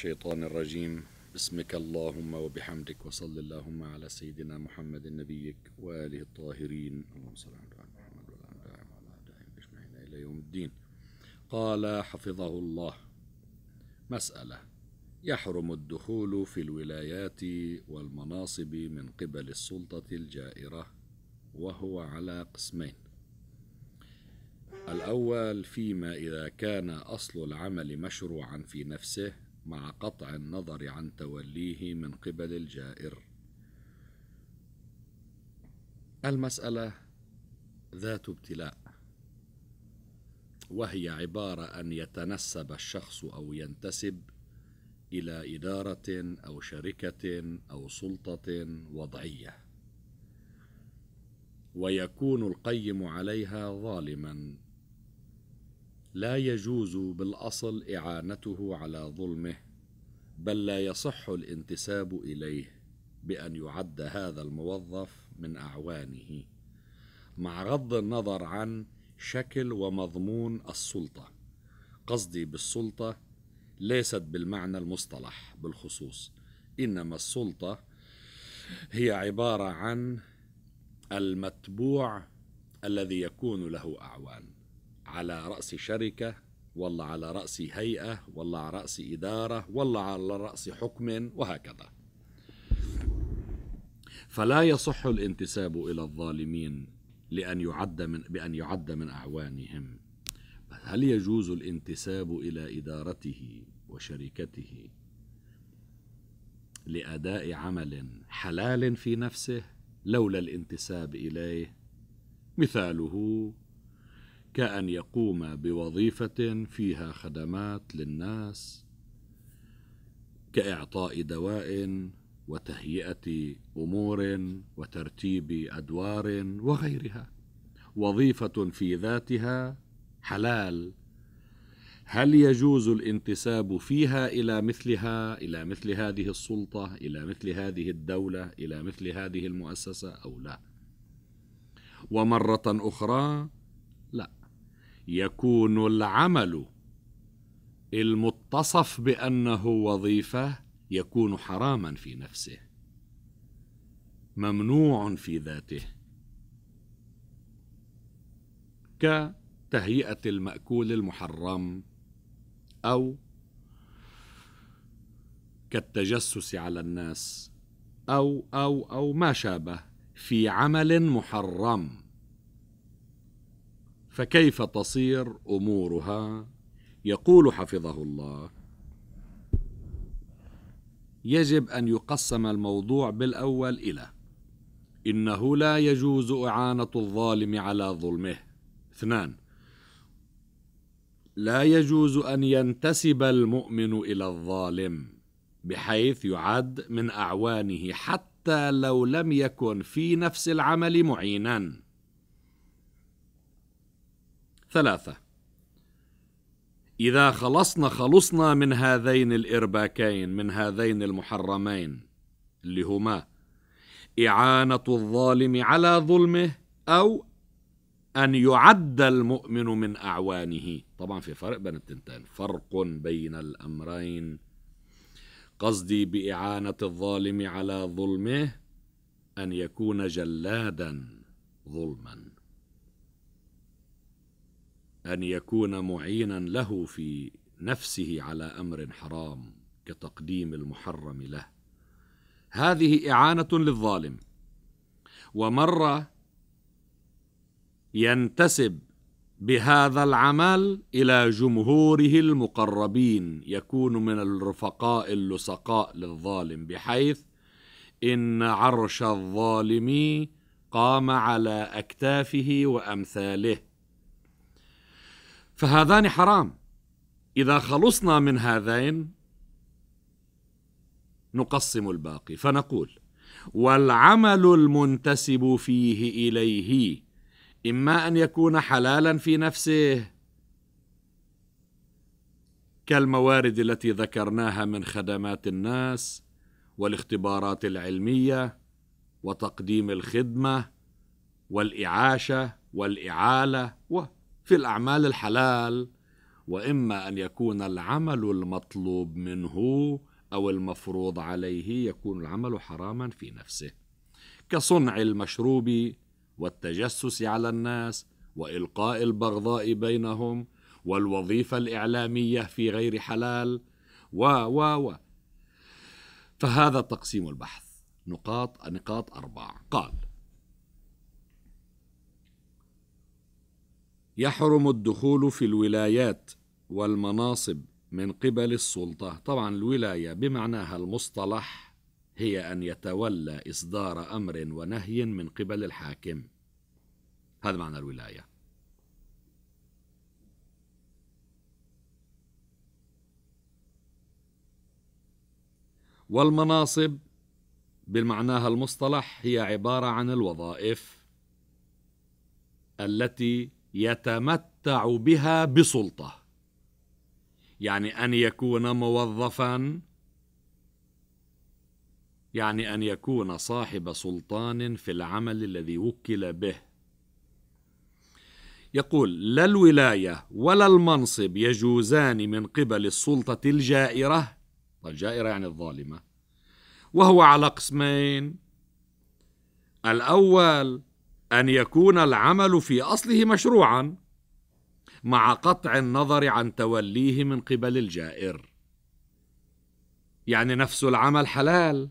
الشيطان الرجيم بسمك اللهم وبحمدك وصل اللهم على سيدنا محمد نبيك وآله الطاهرين اللهم صل على محمد وعلى آله محمد أجمعين إلى يوم الدين قال حفظه الله مسألة يحرم الدخول في الولايات والمناصب من قبل السلطة الجائرة وهو على قسمين الأول فيما إذا كان أصل العمل مشروعا في نفسه مع قطع النظر عن توليه من قبل الجائر المسألة ذات ابتلاء وهي عبارة أن يتنسب الشخص أو ينتسب إلى إدارة أو شركة أو سلطة وضعية ويكون القيم عليها ظالما لا يجوز بالاصل اعانته على ظلمه بل لا يصح الانتساب اليه بان يعد هذا الموظف من اعوانه مع غض النظر عن شكل ومضمون السلطه قصدي بالسلطه ليست بالمعنى المصطلح بالخصوص انما السلطه هي عباره عن المتبوع الذي يكون له اعوان على رأس شركة والله على رأس هيئة والله على رأس إدارة والله على رأس حكم وهكذا فلا يصح الانتساب إلى الظالمين لأن يعد من بأن يعد من أعوانهم هل يجوز الانتساب إلى إدارته وشركته لأداء عمل حلال في نفسه لولا الانتساب إليه مثاله كأن يقوم بوظيفة فيها خدمات للناس كإعطاء دواء وتهيئة أمور وترتيب أدوار وغيرها وظيفة في ذاتها حلال هل يجوز الانتساب فيها الى مثلها الى مثل هذه السلطه الى مثل هذه الدوله الى مثل هذه المؤسسه او لا ومره اخرى يكون العمل المتصف بانه وظيفه يكون حراما في نفسه ممنوع في ذاته كتهيئه الماكول المحرم او كالتجسس على الناس او او او ما شابه في عمل محرم فكيف تصير امورها يقول حفظه الله يجب ان يقسم الموضوع بالاول الى انه لا يجوز اعانه الظالم على ظلمه اثنان لا يجوز ان ينتسب المؤمن الى الظالم بحيث يعد من اعوانه حتى لو لم يكن في نفس العمل معينا ثلاثة إذا خلصنا خلصنا من هذين الإرباكين من هذين المحرمين اللي هما إعانة الظالم على ظلمه أو أن يعد المؤمن من أعوانه طبعا في فرق بين التنتين فرق بين الأمرين قصدي بإعانة الظالم على ظلمه أن يكون جلادا ظلما ان يكون معينا له في نفسه على امر حرام كتقديم المحرم له هذه اعانه للظالم ومره ينتسب بهذا العمل الى جمهوره المقربين يكون من الرفقاء اللصقاء للظالم بحيث ان عرش الظالم قام على اكتافه وامثاله فهذان حرام اذا خلصنا من هذين نقسم الباقي فنقول والعمل المنتسب فيه اليه اما ان يكون حلالا في نفسه كالموارد التي ذكرناها من خدمات الناس والاختبارات العلميه وتقديم الخدمه والاعاشه والاعاله و في الأعمال الحلال وإما أن يكون العمل المطلوب منه أو المفروض عليه يكون العمل حراما في نفسه كصنع المشروب والتجسس على الناس وإلقاء البغضاء بينهم والوظيفة الإعلامية في غير حلال و و و فهذا تقسيم البحث نقاط نقاط أربعة قال يحرم الدخول في الولايات والمناصب من قبل السلطة طبعا الولاية بمعناها المصطلح هي أن يتولى إصدار أمر ونهي من قبل الحاكم هذا معنى الولاية والمناصب بمعناها المصطلح هي عبارة عن الوظائف التي يتمتع بها بسلطه يعني ان يكون موظفا يعني ان يكون صاحب سلطان في العمل الذي وكل به يقول لا الولايه ولا المنصب يجوزان من قبل السلطه الجائره الجائره يعني الظالمه وهو على قسمين الاول ان يكون العمل في اصله مشروعا مع قطع النظر عن توليه من قبل الجائر يعني نفس العمل حلال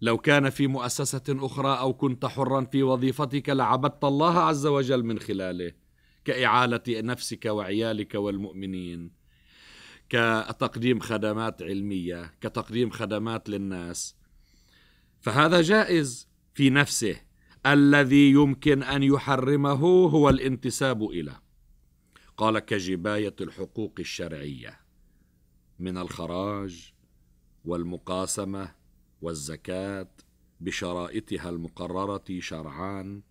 لو كان في مؤسسه اخرى او كنت حرا في وظيفتك لعبدت الله عز وجل من خلاله كاعاله نفسك وعيالك والمؤمنين كتقديم خدمات علميه كتقديم خدمات للناس فهذا جائز في نفسه الذي يمكن ان يحرمه هو الانتساب الى قال كجبايه الحقوق الشرعيه من الخراج والمقاسمه والزكاه بشرائطها المقرره شرعان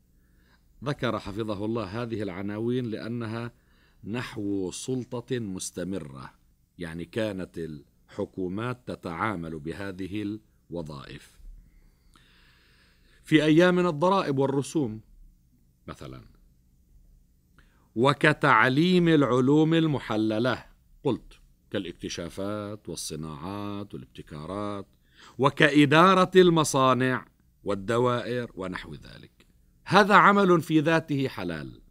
ذكر حفظه الله هذه العناوين لانها نحو سلطه مستمره يعني كانت الحكومات تتعامل بهذه الوظائف في ايامنا الضرائب والرسوم مثلا وكتعليم العلوم المحلله قلت كالاكتشافات والصناعات والابتكارات وكاداره المصانع والدوائر ونحو ذلك هذا عمل في ذاته حلال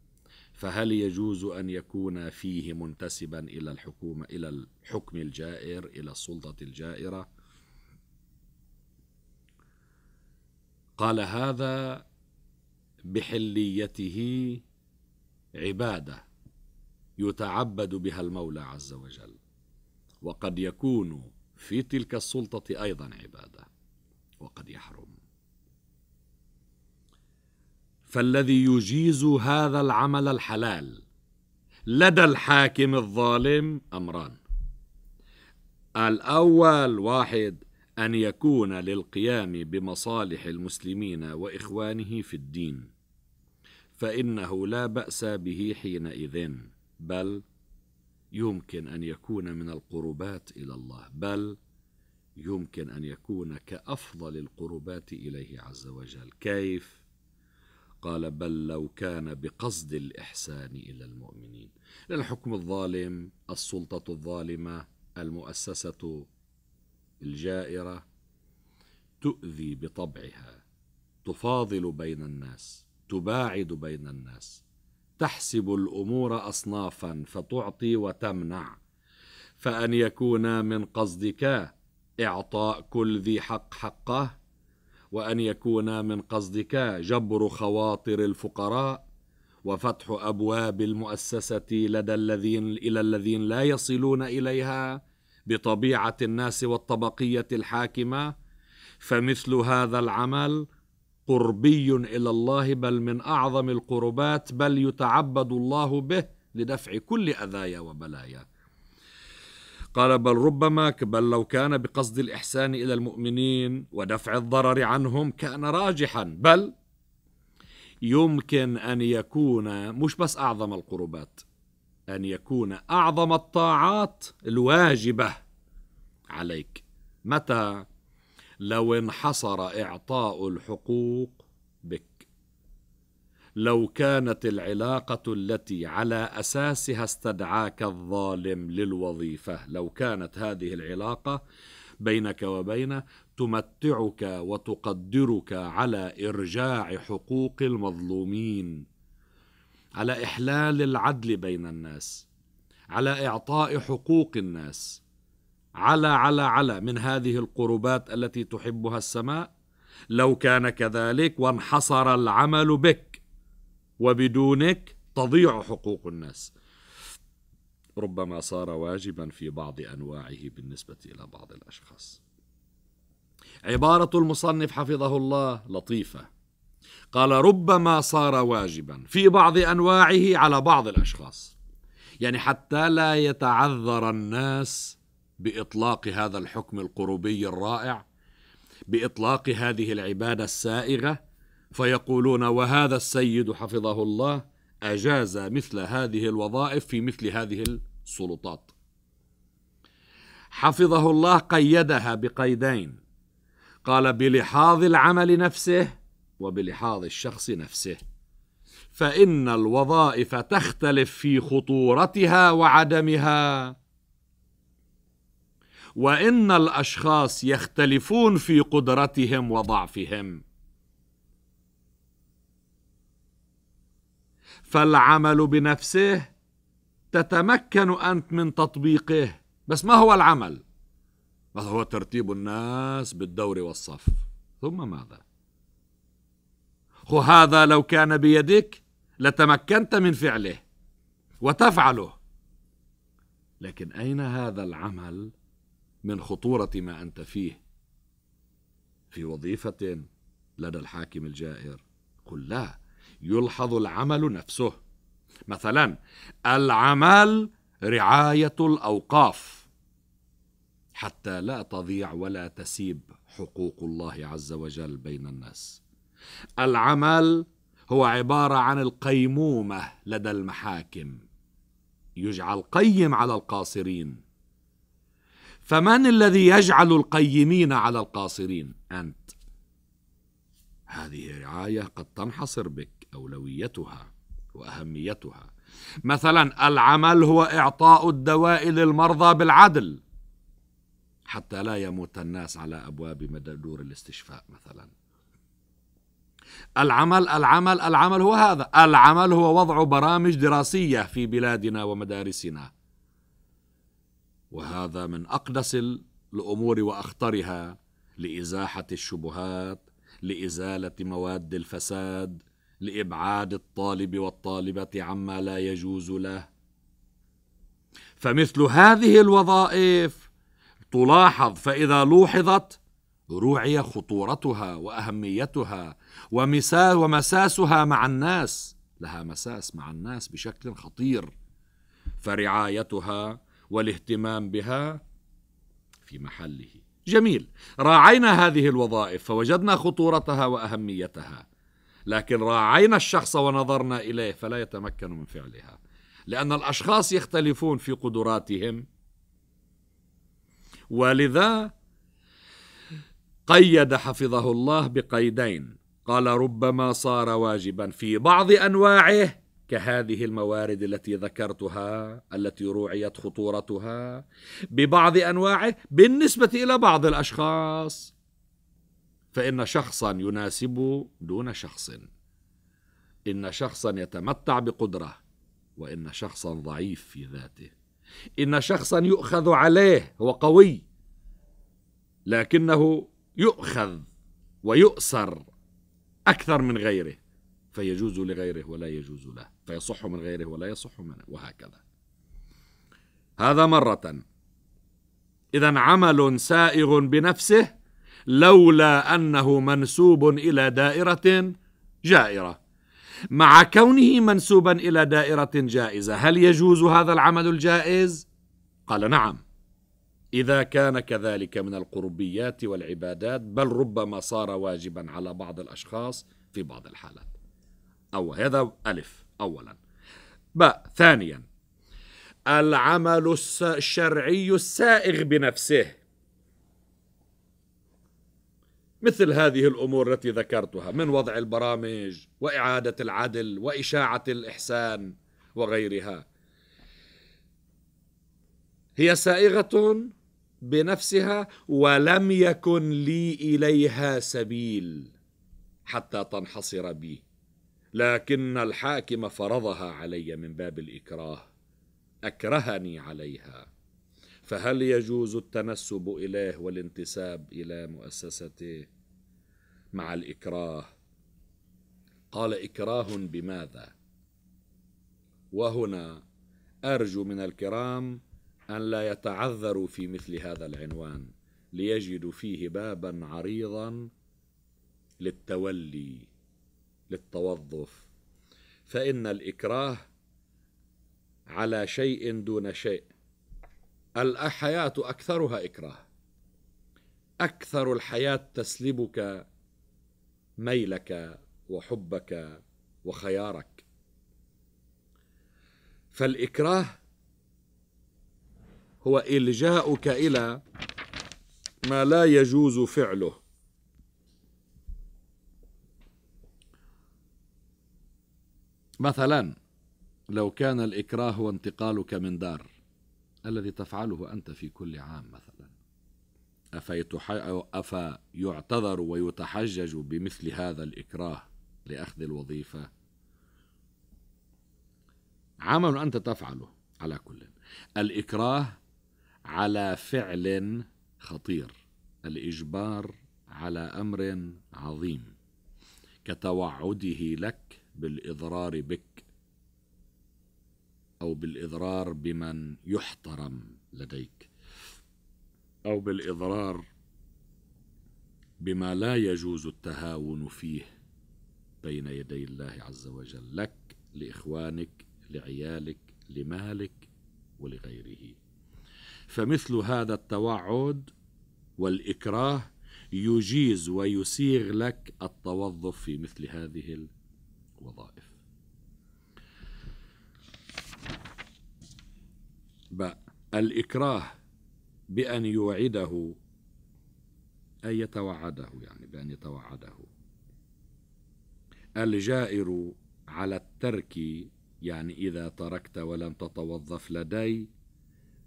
فهل يجوز ان يكون فيه منتسبا الى الحكومه الى الحكم الجائر الى السلطه الجائره قال هذا بحليته عباده يتعبد بها المولى عز وجل وقد يكون في تلك السلطه ايضا عباده وقد يحرم فالذي يجيز هذا العمل الحلال لدى الحاكم الظالم امران الاول واحد ان يكون للقيام بمصالح المسلمين واخوانه في الدين فانه لا باس به حينئذ بل يمكن ان يكون من القربات الى الله بل يمكن ان يكون كافضل القربات اليه عز وجل كيف قال بل لو كان بقصد الاحسان الى المؤمنين الحكم الظالم السلطه الظالمه المؤسسه الجائرة تؤذي بطبعها تفاضل بين الناس تباعد بين الناس تحسب الأمور أصنافا فتعطي وتمنع فأن يكون من قصدك إعطاء كل ذي حق حقه وأن يكون من قصدك جبر خواطر الفقراء وفتح أبواب المؤسسة لدى الذين إلى الذين لا يصلون إليها بطبيعه الناس والطبقيه الحاكمه فمثل هذا العمل قربي الى الله بل من اعظم القربات بل يتعبد الله به لدفع كل اذايا وبلايا قال بل ربما بل لو كان بقصد الاحسان الى المؤمنين ودفع الضرر عنهم كان راجحا بل يمكن ان يكون مش بس اعظم القربات ان يكون اعظم الطاعات الواجبه عليك متى لو انحصر اعطاء الحقوق بك لو كانت العلاقه التي على اساسها استدعاك الظالم للوظيفه لو كانت هذه العلاقه بينك وبينه تمتعك وتقدرك على ارجاع حقوق المظلومين على احلال العدل بين الناس على اعطاء حقوق الناس على على على من هذه القربات التي تحبها السماء لو كان كذلك وانحصر العمل بك وبدونك تضيع حقوق الناس ربما صار واجبا في بعض انواعه بالنسبه الى بعض الاشخاص عباره المصنف حفظه الله لطيفه قال ربما صار واجبا في بعض انواعه على بعض الاشخاص يعني حتى لا يتعذر الناس باطلاق هذا الحكم القربي الرائع باطلاق هذه العباده السائغه فيقولون وهذا السيد حفظه الله اجاز مثل هذه الوظائف في مثل هذه السلطات حفظه الله قيدها بقيدين قال بلحاظ العمل نفسه وبلحاظ الشخص نفسه فان الوظائف تختلف في خطورتها وعدمها وان الاشخاص يختلفون في قدرتهم وضعفهم فالعمل بنفسه تتمكن انت من تطبيقه بس ما هو العمل هو ترتيب الناس بالدور والصف ثم ماذا وهذا لو كان بيدك لتمكنت من فعله وتفعله لكن اين هذا العمل من خطوره ما انت فيه في وظيفه لدى الحاكم الجائر قل لا يلحظ العمل نفسه مثلا العمل رعايه الاوقاف حتى لا تضيع ولا تسيب حقوق الله عز وجل بين الناس العمل هو عباره عن القيمومه لدى المحاكم يجعل قيم على القاصرين فمن الذي يجعل القيمين على القاصرين انت هذه رعايه قد تنحصر بك اولويتها واهميتها مثلا العمل هو اعطاء الدواء للمرضى بالعدل حتى لا يموت الناس على ابواب دور الاستشفاء مثلا العمل العمل العمل هو هذا العمل هو وضع برامج دراسية في بلادنا ومدارسنا وهذا من أقدس الأمور وأخطرها لإزاحة الشبهات لإزالة مواد الفساد لإبعاد الطالب والطالبة عما لا يجوز له فمثل هذه الوظائف تلاحظ فإذا لوحظت روعي خطورتها واهميتها ومساس ومساسها مع الناس لها مساس مع الناس بشكل خطير فرعايتها والاهتمام بها في محله جميل راعينا هذه الوظائف فوجدنا خطورتها واهميتها لكن راعينا الشخص ونظرنا اليه فلا يتمكن من فعلها لان الاشخاص يختلفون في قدراتهم ولذا قيد حفظه الله بقيدين قال ربما صار واجبا في بعض انواعه كهذه الموارد التي ذكرتها التي روعيت خطورتها ببعض انواعه بالنسبه الى بعض الاشخاص فان شخصا يناسب دون شخص ان شخصا يتمتع بقدره وان شخصا ضعيف في ذاته ان شخصا يؤخذ عليه هو قوي لكنه يؤخذ ويؤسر أكثر من غيره فيجوز لغيره ولا يجوز له فيصح من غيره ولا يصح منه وهكذا هذا مرة إذا عمل سائغ بنفسه لولا أنه منسوب إلى دائرة جائرة مع كونه منسوبا إلى دائرة جائزة هل يجوز هذا العمل الجائز؟ قال نعم إذا كان كذلك من القربيات والعبادات بل ربما صار واجبا على بعض الأشخاص في بعض الحالات أو هذا ألف أولا باء ثانيا العمل الشرعي السائغ بنفسه مثل هذه الامور التي ذكرتها من وضع البرامج واعاده العدل واشاعه الاحسان وغيرها هي سائغه بنفسها ولم يكن لي اليها سبيل حتى تنحصر بي لكن الحاكم فرضها علي من باب الاكراه اكرهني عليها فهل يجوز التنسب اليه والانتساب الى مؤسسته مع الاكراه قال اكراه بماذا وهنا ارجو من الكرام أن لا يتعذروا في مثل هذا العنوان ليجدوا فيه بابا عريضا للتولي للتوظف فإن الإكراه على شيء دون شيء الحياة أكثرها إكراه أكثر الحياة تسلبك ميلك وحبك وخيارك فالإكراه هو إلجاؤك إلى ما لا يجوز فعله مثلا لو كان الإكراه هو انتقالك من دار الذي تفعله أنت في كل عام مثلا أفيعتذر ويتحجج بمثل هذا الإكراه لأخذ الوظيفة عمل أنت تفعله على كل الإكراه على فعل خطير الاجبار على امر عظيم كتوعده لك بالاضرار بك او بالاضرار بمن يحترم لديك او بالاضرار بما لا يجوز التهاون فيه بين يدي الله عز وجل لك لاخوانك لعيالك لمالك ولغيره فمثل هذا التوعد والإكراه يجيز ويسيغ لك التوظف في مثل هذه الوظائف بقى الإكراه بأن يوعده أن يتوعده يعني بأن يتوعده الجائر على الترك يعني إذا تركت ولم تتوظف لدي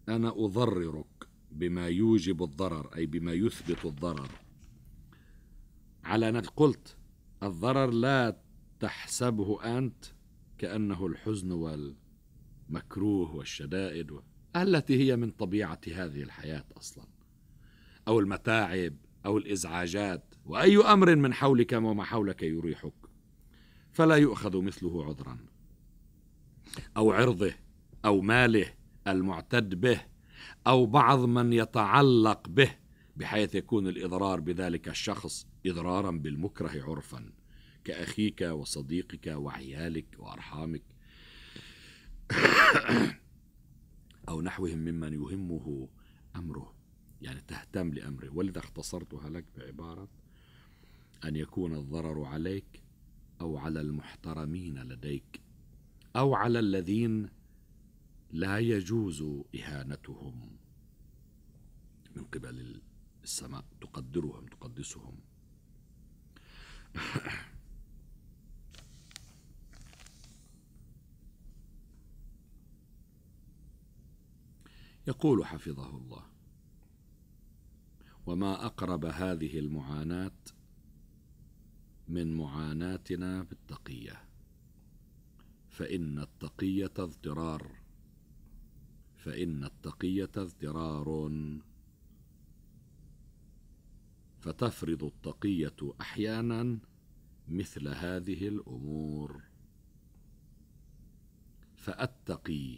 أنا أضررك بما يوجب الضرر أي بما يثبت الضرر على أنك قلت الضرر لا تحسبه أنت كأنه الحزن والمكروه والشدائد التي هي من طبيعة هذه الحياة أصلا أو المتاعب أو الإزعاجات وأي أمر من حولك وما حولك يريحك فلا يؤخذ مثله عذرا أو عرضه أو ماله المعتد به او بعض من يتعلق به بحيث يكون الاضرار بذلك الشخص اضرارا بالمكره عرفا كاخيك وصديقك وعيالك وارحامك او نحوهم ممن يهمه امره يعني تهتم لامره ولذا اختصرتها لك بعباره ان يكون الضرر عليك او على المحترمين لديك او على الذين لا يجوز إهانتهم من قبل السماء تقدرهم تقدسهم يقول حفظه الله وما أقرب هذه المعاناة من معاناتنا بالتقية فإن التقية اضطرار فإن التقية اضطرار فتفرض التقية أحيانا مثل هذه الأمور فأتقي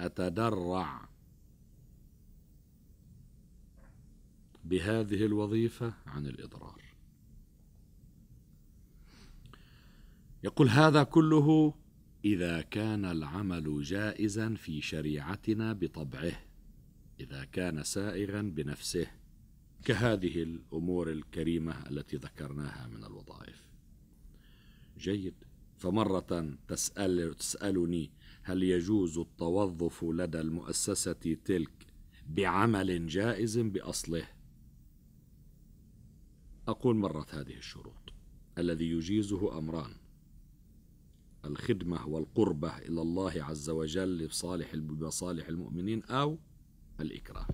أتدرع بهذه الوظيفة عن الإضرار يقول هذا كله إذا كان العمل جائزا في شريعتنا بطبعه إذا كان سائغا بنفسه كهذه الأمور الكريمة التي ذكرناها من الوظائف جيد فمرة تسأل تسألني هل يجوز التوظف لدى المؤسسة تلك بعمل جائز بأصله أقول مرت هذه الشروط الذي يجيزه أمران الخدمة والقربة إلى الله عز وجل بصالح بمصالح المؤمنين أو الإكراه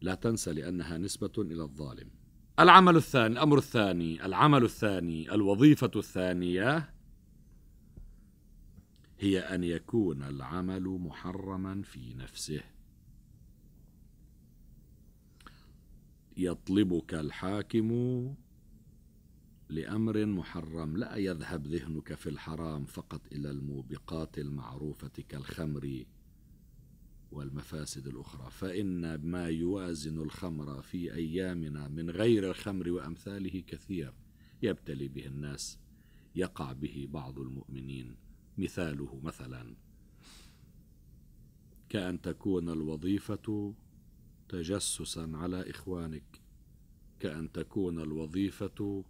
لا تنسى لأنها نسبة إلى الظالم العمل الثاني الأمر الثاني العمل الثاني الوظيفة الثانية هي أن يكون العمل محرما في نفسه يطلبك الحاكم لأمر محرم لا يذهب ذهنك في الحرام فقط إلى الموبقات المعروفة كالخمر والمفاسد الأخرى فإن ما يوازن الخمر في أيامنا من غير الخمر وأمثاله كثير يبتلي به الناس يقع به بعض المؤمنين مثاله مثلا كأن تكون الوظيفة تجسسا على إخوانك كأن تكون الوظيفة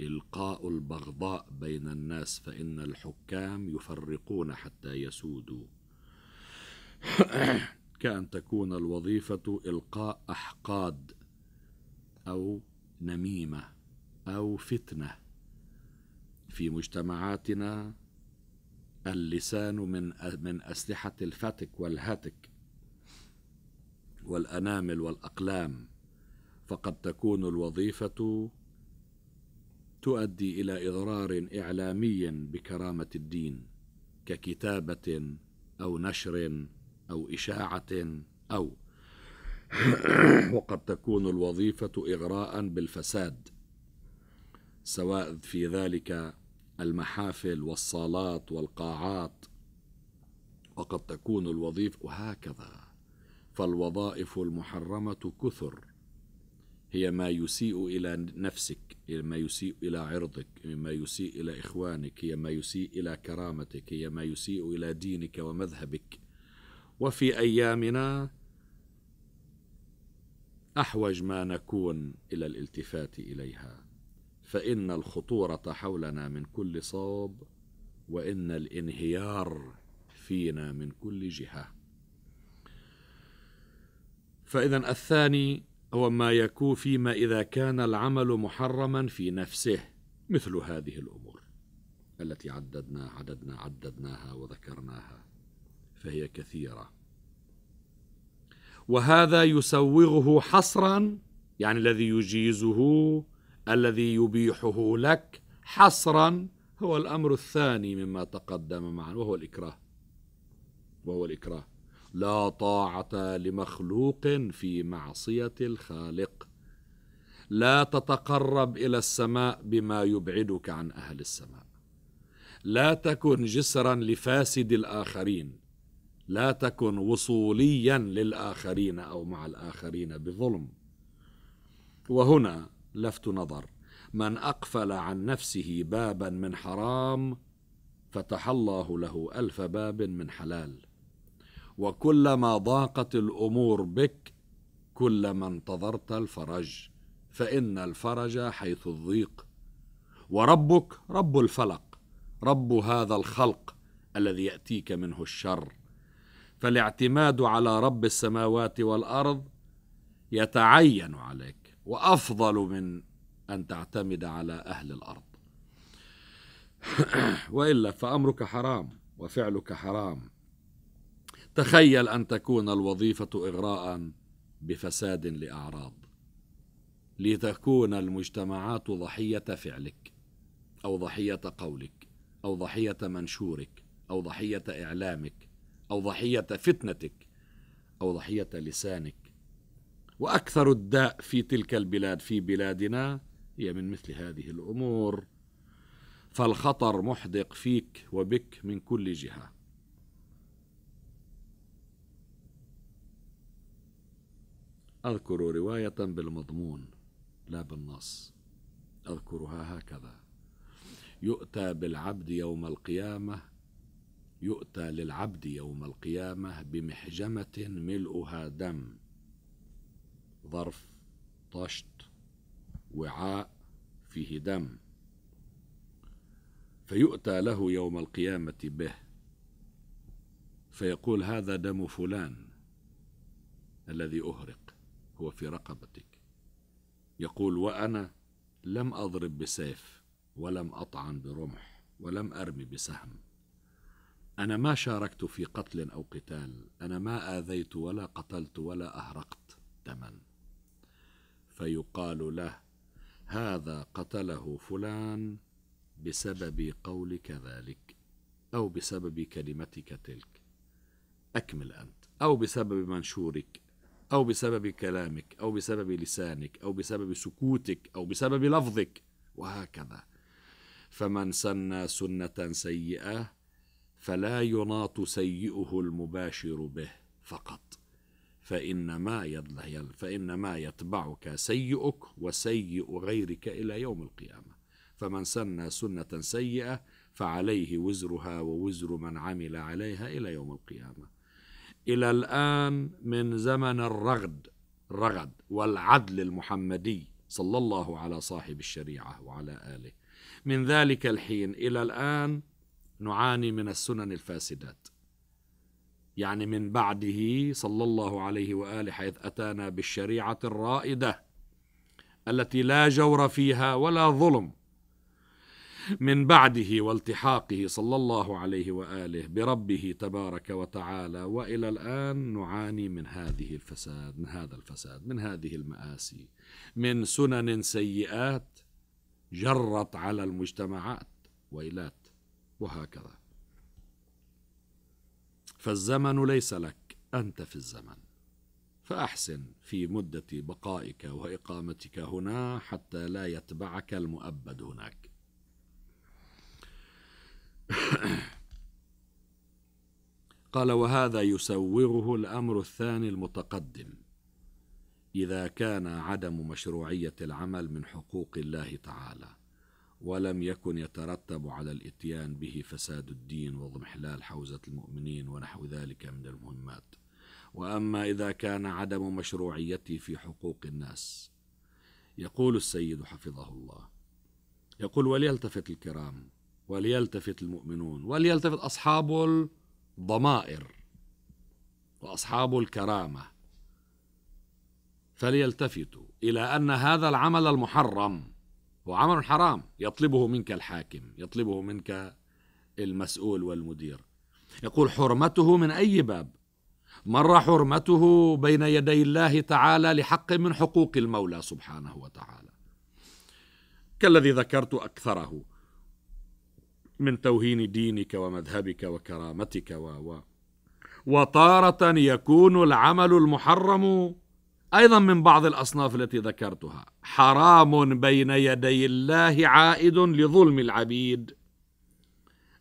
إلقاء البغضاء بين الناس فإن الحكام يفرقون حتى يسودوا كأن تكون الوظيفة إلقاء أحقاد أو نميمة أو فتنة في مجتمعاتنا اللسان من من أسلحة الفتك والهتك والأنامل والأقلام فقد تكون الوظيفة تؤدي الى اضرار اعلامي بكرامه الدين ككتابه او نشر او اشاعه او وقد تكون الوظيفه اغراء بالفساد سواء في ذلك المحافل والصالات والقاعات وقد تكون الوظيفه وهكذا فالوظائف المحرمه كثر هي ما يسيء الى نفسك ما يسيء إلى عرضك مما يسيء إلى إخوانك هي ما يسيء إلى كرامتك هي ما يسيء إلى دينك ومذهبك وفي أيامنا أحوج ما نكون إلى الالتفات إليها فإن الخطورة حولنا من كل صوب وإن الانهيار فينا من كل جهة فإذا الثاني هو ما يكون فيما إذا كان العمل محرما في نفسه مثل هذه الأمور التي عددنا عددنا عددناها وذكرناها فهي كثيرة وهذا يسوغه حصرا يعني الذي يجيزه الذي يبيحه لك حصرا هو الأمر الثاني مما تقدم معا وهو الإكراه وهو الإكراه لا طاعه لمخلوق في معصيه الخالق لا تتقرب الى السماء بما يبعدك عن اهل السماء لا تكن جسرا لفاسد الاخرين لا تكن وصوليا للاخرين او مع الاخرين بظلم وهنا لفت نظر من اقفل عن نفسه بابا من حرام فتح الله له الف باب من حلال وكلما ضاقت الامور بك كلما انتظرت الفرج فان الفرج حيث الضيق وربك رب الفلق رب هذا الخلق الذي ياتيك منه الشر فالاعتماد على رب السماوات والارض يتعين عليك وافضل من ان تعتمد على اهل الارض والا فامرك حرام وفعلك حرام تخيل ان تكون الوظيفه اغراء بفساد لاعراض لتكون المجتمعات ضحيه فعلك او ضحيه قولك او ضحيه منشورك او ضحيه اعلامك او ضحيه فتنتك او ضحيه لسانك واكثر الداء في تلك البلاد في بلادنا هي من مثل هذه الامور فالخطر محدق فيك وبك من كل جهه أذكر رواية بالمضمون لا بالنص أذكرها هكذا يؤتى بالعبد يوم القيامة يؤتى للعبد يوم القيامة بمحجمة ملؤها دم ظرف طشت وعاء فيه دم فيؤتى له يوم القيامة به فيقول هذا دم فلان الذي أهرق وفي في رقبتك يقول وأنا لم أضرب بسيف ولم أطعن برمح ولم أرمي بسهم أنا ما شاركت في قتل أو قتال أنا ما آذيت ولا قتلت ولا أهرقت دما فيقال له هذا قتله فلان بسبب قولك ذلك أو بسبب كلمتك تلك أكمل أنت أو بسبب منشورك أو بسبب كلامك أو بسبب لسانك أو بسبب سكوتك أو بسبب لفظك وهكذا فمن سن سنة سيئة فلا يناط سيئه المباشر به فقط فإنما فإنما يتبعك سيئك وسيء غيرك إلى يوم القيامة فمن سن سنة سيئة فعليه وزرها ووزر من عمل عليها إلى يوم القيامة إلى الآن من زمن الرغد الرغد والعدل المحمدي صلى الله على صاحب الشريعة وعلى آله من ذلك الحين إلى الآن نعاني من السنن الفاسدات يعني من بعده صلى الله عليه وآله حيث أتانا بالشريعة الرائدة التي لا جور فيها ولا ظلم من بعده والتحاقه صلى الله عليه واله بربه تبارك وتعالى والى الان نعاني من هذه الفساد من هذا الفساد من هذه المآسي من سنن سيئات جرت على المجتمعات ويلات وهكذا فالزمن ليس لك انت في الزمن فأحسن في مدة بقائك وإقامتك هنا حتى لا يتبعك المؤبد هناك قال وهذا يسوره الأمر الثاني المتقدم إذا كان عدم مشروعية العمل من حقوق الله تعالى ولم يكن يترتب على الاتيان به فساد الدين واضمحلال حوزة المؤمنين ونحو ذلك من المهمات وأما إذا كان عدم مشروعيته في حقوق الناس يقول السيد حفظه الله يقول وليلتفت الكرام وليلتفت المؤمنون وليلتفت أصحاب الضمائر وأصحاب الكرامة فليلتفتوا إلى أن هذا العمل المحرم هو عمل حرام يطلبه منك الحاكم يطلبه منك المسؤول والمدير يقول حرمته من أي باب مر حرمته بين يدي الله تعالى لحق من حقوق المولى سبحانه وتعالى كالذي ذكرت أكثره من توهين دينك ومذهبك وكرامتك و و وطارة يكون العمل المحرم أيضا من بعض الأصناف التي ذكرتها حرام بين يدي الله عائد لظلم العبيد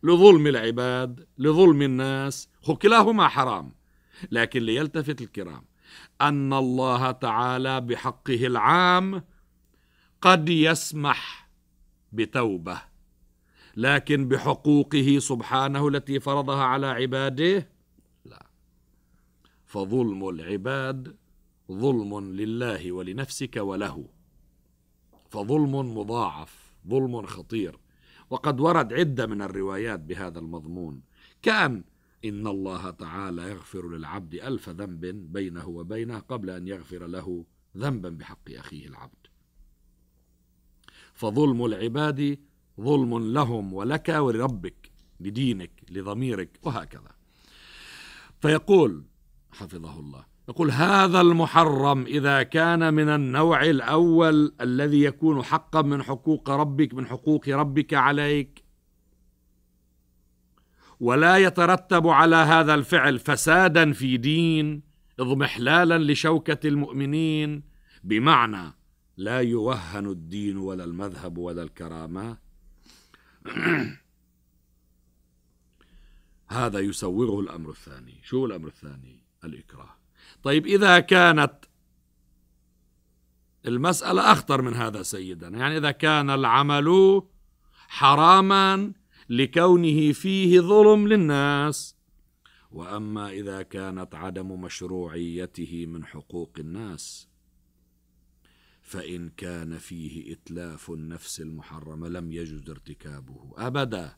لظلم العباد لظلم الناس كلاهما حرام لكن ليلتفت الكرام أن الله تعالى بحقه العام قد يسمح بتوبه لكن بحقوقه سبحانه التي فرضها على عباده لا فظلم العباد ظلم لله ولنفسك وله فظلم مضاعف ظلم خطير وقد ورد عدة من الروايات بهذا المضمون كأن إن الله تعالى يغفر للعبد ألف ذنب بينه وبينه قبل أن يغفر له ذنبا بحق أخيه العبد فظلم العباد ظلم لهم ولك ولربك لدينك لضميرك وهكذا فيقول حفظه الله يقول هذا المحرم اذا كان من النوع الاول الذي يكون حقا من حقوق ربك من حقوق ربك عليك ولا يترتب على هذا الفعل فسادا في دين اضمحلالا لشوكه المؤمنين بمعنى لا يوهن الدين ولا المذهب ولا الكرامات هذا يسوغه الأمر الثاني شو الأمر الثاني الإكراه طيب إذا كانت المسألة أخطر من هذا سيدنا يعني إذا كان العمل حراما لكونه فيه ظلم للناس واما اذا كانت عدم مشروعيته من حقوق الناس فإن كان فيه إتلاف النفس المحرمة لم يجد ارتكابه أبدا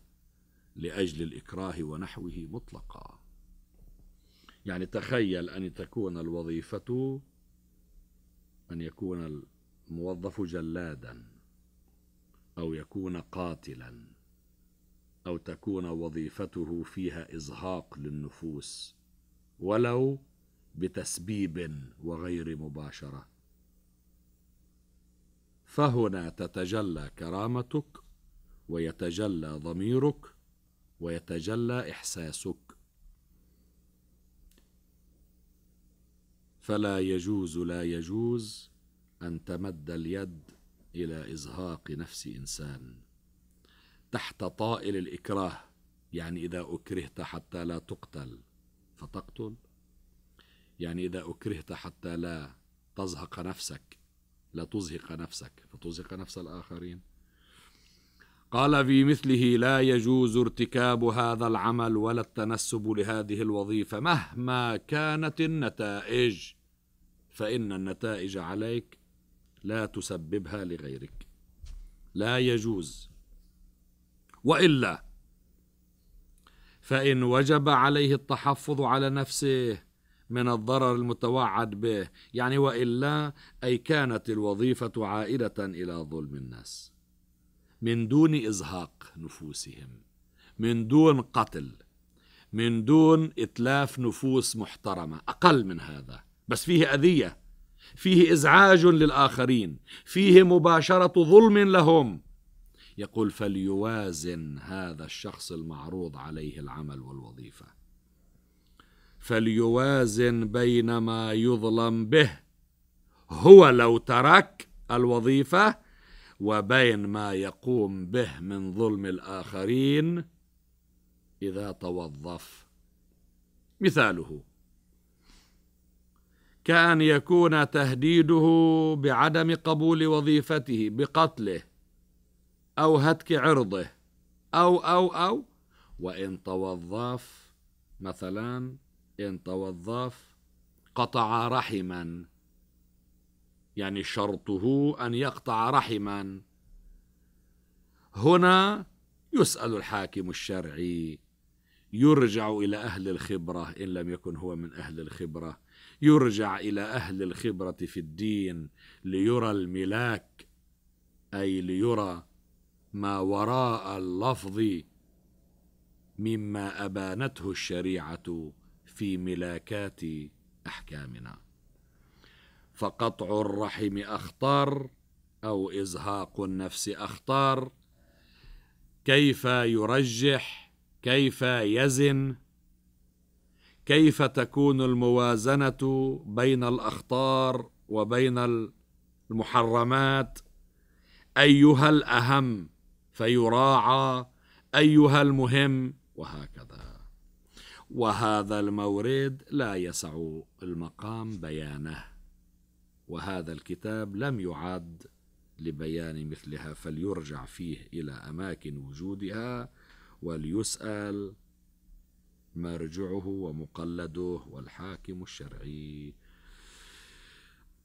لأجل الإكراه ونحوه مطلقا يعني تخيل أن تكون الوظيفة أن يكون الموظف جلادا أو يكون قاتلا أو تكون وظيفته فيها إزهاق للنفوس ولو بتسبيب وغير مباشره فهنا تتجلى كرامتك ويتجلى ضميرك ويتجلى احساسك فلا يجوز لا يجوز ان تمد اليد الى ازهاق نفس انسان تحت طائل الاكراه يعني اذا اكرهت حتى لا تقتل فتقتل يعني اذا اكرهت حتى لا تزهق نفسك لتزهق نفسك لتزهق نفس الآخرين قال في مثله لا يجوز ارتكاب هذا العمل ولا التنسب لهذه الوظيفة مهما كانت النتائج فإن النتائج عليك لا تسببها لغيرك لا يجوز وإلا فإن وجب عليه التحفظ على نفسه من الضرر المتوعد به يعني والا اي كانت الوظيفه عائده الى ظلم الناس من دون ازهاق نفوسهم من دون قتل من دون اتلاف نفوس محترمه اقل من هذا بس فيه اذيه فيه ازعاج للاخرين فيه مباشره ظلم لهم يقول فليوازن هذا الشخص المعروض عليه العمل والوظيفه فليوازن بين ما يظلم به هو لو ترك الوظيفه وبين ما يقوم به من ظلم الاخرين اذا توظف مثاله كان يكون تهديده بعدم قبول وظيفته بقتله او هتك عرضه او او او وان توظف مثلا إن توظف قطع رحما يعني شرطه أن يقطع رحما هنا يسأل الحاكم الشرعي يرجع إلى أهل الخبرة إن لم يكن هو من أهل الخبرة يرجع إلى أهل الخبرة في الدين ليرى الملاك أي ليرى ما وراء اللفظ مما أبانته الشريعة في ملاكات احكامنا فقطع الرحم اخطر او ازهاق النفس اخطر كيف يرجح كيف يزن كيف تكون الموازنه بين الاخطار وبين المحرمات ايها الاهم فيراعى ايها المهم وهكذا وهذا المورد لا يسع المقام بيانه وهذا الكتاب لم يعد لبيان مثلها فليرجع فيه الى اماكن وجودها وليسال مرجعه ومقلده والحاكم الشرعي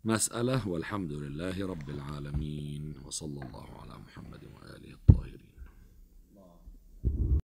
مساله والحمد لله رب العالمين وصلى الله على محمد واله الطاهرين